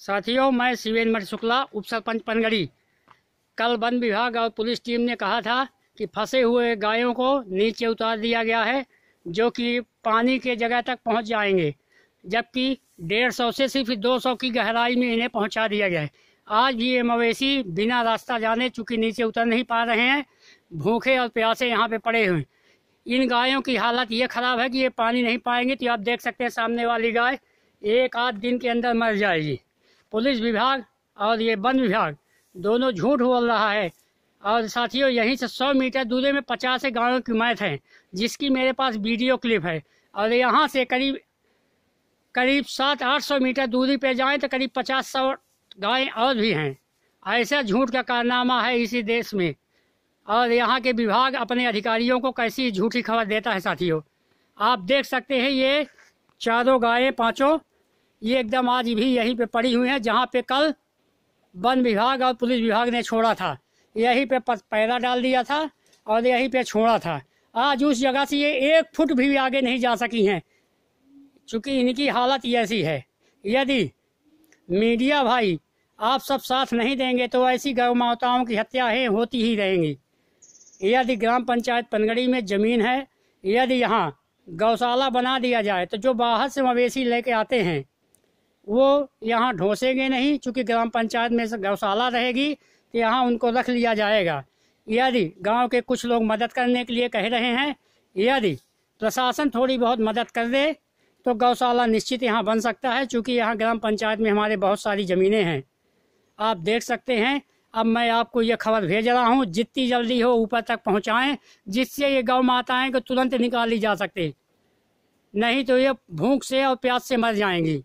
साथियों मैं शिवेन्द्र शुक्ला उप सरपंच पनगड़ी कल वन विभाग और पुलिस टीम ने कहा था कि फंसे हुए गायों को नीचे उतार दिया गया है जो कि पानी के जगह तक पहुंच जाएंगे जबकि डेढ़ सौ से सिर्फ दो सौ की गहराई में इन्हें पहुंचा दिया गया है आज भी ये मवेशी बिना रास्ता जाने चूँकि नीचे उतर नहीं पा रहे हैं भूखे और प्यासे यहाँ पर पड़े हुए इन गायों की हालत ये ख़राब है कि ये पानी नहीं पाएंगे तो आप देख सकते हैं सामने वाली गाय एक आध दिन के अंदर मर जाएगी पुलिस विभाग और ये वन विभाग दोनों झूठ बोल रहा है और साथियों यहीं से सौ मीटर दूरी में पचास गाँव की मैत है जिसकी मेरे पास वीडियो क्लिप है और यहाँ से करीब करीब सात आठ सौ मीटर दूरी पे जाएं तो करीब पचास सौ गायें और भी हैं ऐसा झूठ का कारनामा है इसी देश में और यहाँ के विभाग अपने अधिकारियों को कैसी झूठी खबर देता है साथियों आप देख सकते हैं ये चारों गायें पाँचों ये एकदम आज भी यहीं पे पड़ी हुई हैं जहाँ पे कल वन विभाग और पुलिस विभाग ने छोड़ा था यहीं पे पैदा डाल दिया था और यहीं पे छोड़ा था आज उस जगह से ये एक फुट भी आगे नहीं जा सकी हैं क्योंकि इनकी हालत ऐसी है यदि मीडिया भाई आप सब साथ नहीं देंगे तो ऐसी गौ माताओं की हत्याएँ होती ही रहेंगी यदि ग्राम पंचायत पनगड़ी में ज़मीन है यदि यहाँ गौशाला बना दिया जाए तो जो बाहर से मवेशी लेके आते हैं वो यहाँ ढोसेंगे नहीं चूँकि ग्राम पंचायत में गौशाला रहेगी तो यहाँ उनको रख लिया जाएगा यदि गांव के कुछ लोग मदद करने के लिए कह रहे हैं यदि प्रशासन थोड़ी बहुत मदद कर दे तो गौशाला निश्चित यहाँ बन सकता है चूँकि यहाँ ग्राम पंचायत में हमारे बहुत सारी ज़मीनें हैं आप देख सकते हैं अब मैं आपको ये खबर भेज रहा हूँ जितनी जल्दी हो ऊपर तक पहुँचाएँ जिससे ये गौ माताएँ को तुरंत निकाली जा सकती नहीं तो ये भूख से और प्यास से मर जाएंगी